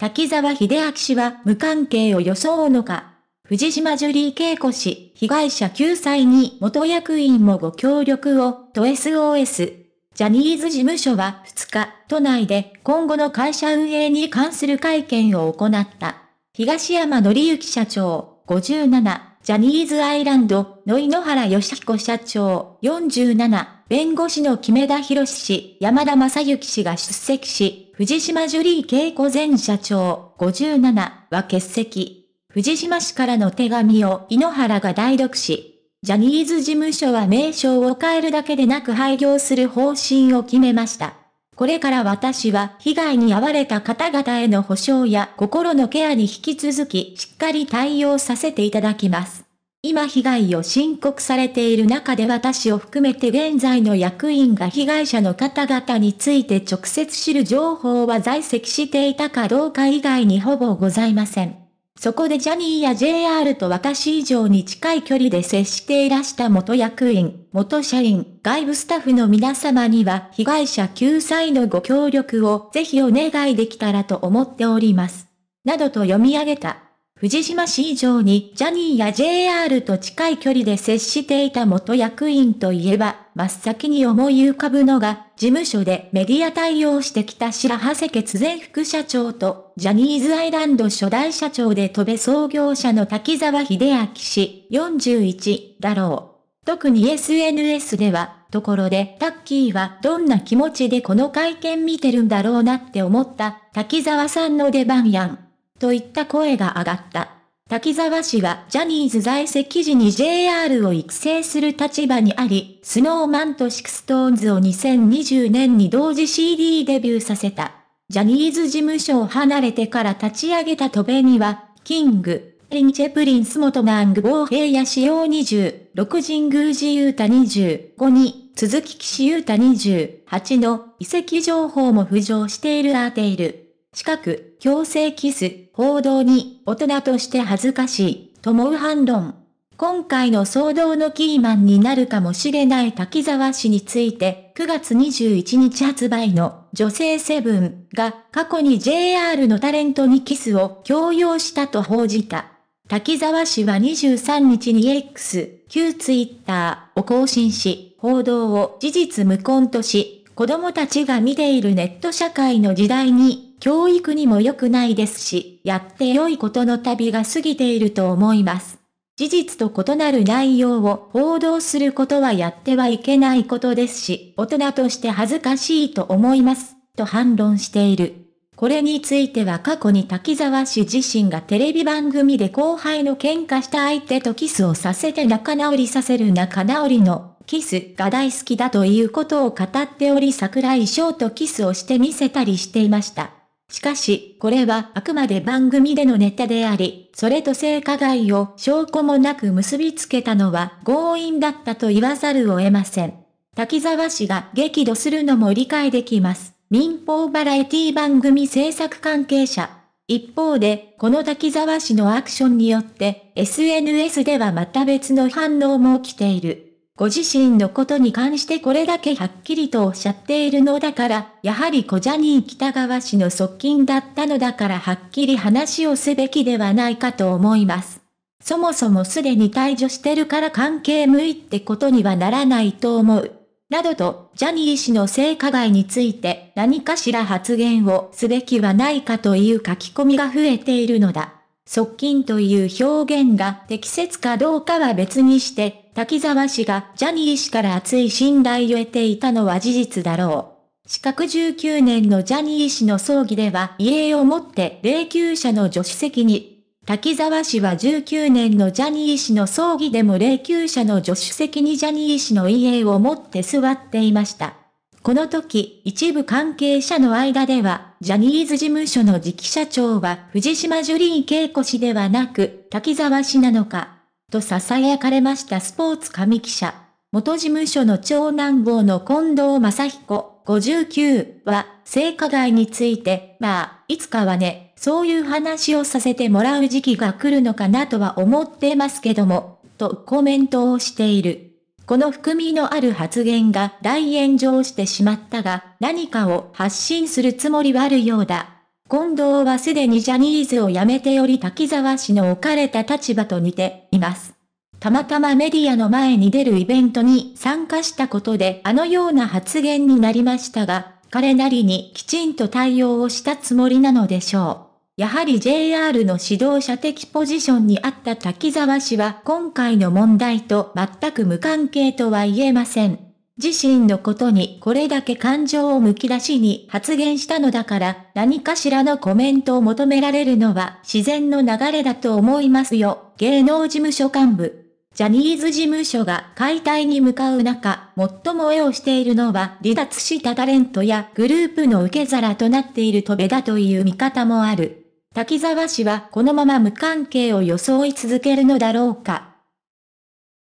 滝沢秀明氏は無関係を装うのか。藤島ジュリー恵子氏、被害者救済に元役員もご協力を、と SOS。ジャニーズ事務所は2日、都内で今後の会社運営に関する会見を行った。東山紀之社長、57、ジャニーズアイランド野井野原義彦社長、47、弁護士の木目田博氏、山田正幸氏が出席し、藤島ジュリー恵子前社長57は欠席。藤島氏からの手紙を井ノ原が代読し、ジャニーズ事務所は名称を変えるだけでなく廃業する方針を決めました。これから私は被害に遭われた方々への保障や心のケアに引き続きしっかり対応させていただきます。今被害を申告されている中で私を含めて現在の役員が被害者の方々について直接知る情報は在籍していたかどうか以外にほぼございません。そこでジャニーや JR と私以上に近い距離で接していらした元役員、元社員、外部スタッフの皆様には被害者救済のご協力をぜひお願いできたらと思っております。などと読み上げた。藤島市以上にジャニーや JR と近い距離で接していた元役員といえば、真っ先に思い浮かぶのが、事務所でメディア対応してきた白長瀬哲前副社長と、ジャニーズアイランド初代社長で戸部創業者の滝沢秀明氏41だろう。特に SNS では、ところでタッキーはどんな気持ちでこの会見見てるんだろうなって思った、滝沢さんの出番やん。といった声が上がった。滝沢氏はジャニーズ在籍時に JR を育成する立場にあり、スノーマンとシクストーンズを2020年に同時 CD デビューさせた。ジャニーズ事務所を離れてから立ち上げた戸米には、キング、リンチェプリンスモトナングボーヘイヤ仕様20、六神宮寺ユータ25に、鈴木騎士ユータ28の遺跡情報も浮上しているアーテイル。近く、強制キス、報道に、大人として恥ずかしい、と思う反論。今回の騒動のキーマンになるかもしれない滝沢氏について、9月21日発売の女性セブンが過去に JR のタレントにキスを強要したと報じた。滝沢氏は23日に X、旧 Twitter を更新し、報道を事実無根とし、子供たちが見ているネット社会の時代に教育にも良くないですし、やって良いことの旅が過ぎていると思います。事実と異なる内容を報道することはやってはいけないことですし、大人として恥ずかしいと思います、と反論している。これについては過去に滝沢氏自身がテレビ番組で後輩の喧嘩した相手とキスをさせて仲直りさせる仲直りのキスが大好きだということを語っており桜井翔とキスをしてみせたりしていました。しかし、これはあくまで番組でのネタであり、それと性加害を証拠もなく結びつけたのは強引だったと言わざるを得ません。滝沢氏が激怒するのも理解できます。民放バラエティ番組制作関係者。一方で、この滝沢氏のアクションによって、SNS ではまた別の反応も起きている。ご自身のことに関してこれだけはっきりとおっしゃっているのだから、やはり小ジャニー北川氏の側近だったのだからはっきり話をすべきではないかと思います。そもそもすでに退場してるから関係無いってことにはならないと思う。などと、ジャニー氏の性加害について何かしら発言をすべきはないかという書き込みが増えているのだ。側近という表現が適切かどうかは別にして、滝沢氏がジャニー氏から厚い信頼を得ていたのは事実だろう。四角19年のジャニー氏の葬儀では遺影を持って霊柩車の助手席に、滝沢氏は19年のジャニー氏の葬儀でも霊柩車の助手席にジャニー氏の遺影を持って座っていました。この時、一部関係者の間では、ジャニーズ事務所の次期社長は藤島ジュリー恵子氏ではなく、滝沢氏なのか、と囁かれましたスポーツ紙記者。元事務所の長男坊の近藤正彦、59は、性加害について、まあ、いつかはね、そういう話をさせてもらう時期が来るのかなとは思ってますけども、とコメントをしている。この含みのある発言が大炎上してしまったが、何かを発信するつもりはあるようだ。近藤はすでにジャニーズを辞めており滝沢氏の置かれた立場と似ています。たまたまメディアの前に出るイベントに参加したことであのような発言になりましたが、彼なりにきちんと対応をしたつもりなのでしょう。やはり JR の指導者的ポジションにあった滝沢氏は今回の問題と全く無関係とは言えません。自身のことにこれだけ感情をむき出しに発言したのだから何かしらのコメントを求められるのは自然の流れだと思いますよ。芸能事務所幹部。ジャニーズ事務所が解体に向かう中、最も絵をしているのは離脱したタレントやグループの受け皿となっている戸部だという見方もある。滝沢氏はこのまま無関係を装い続けるのだろうか。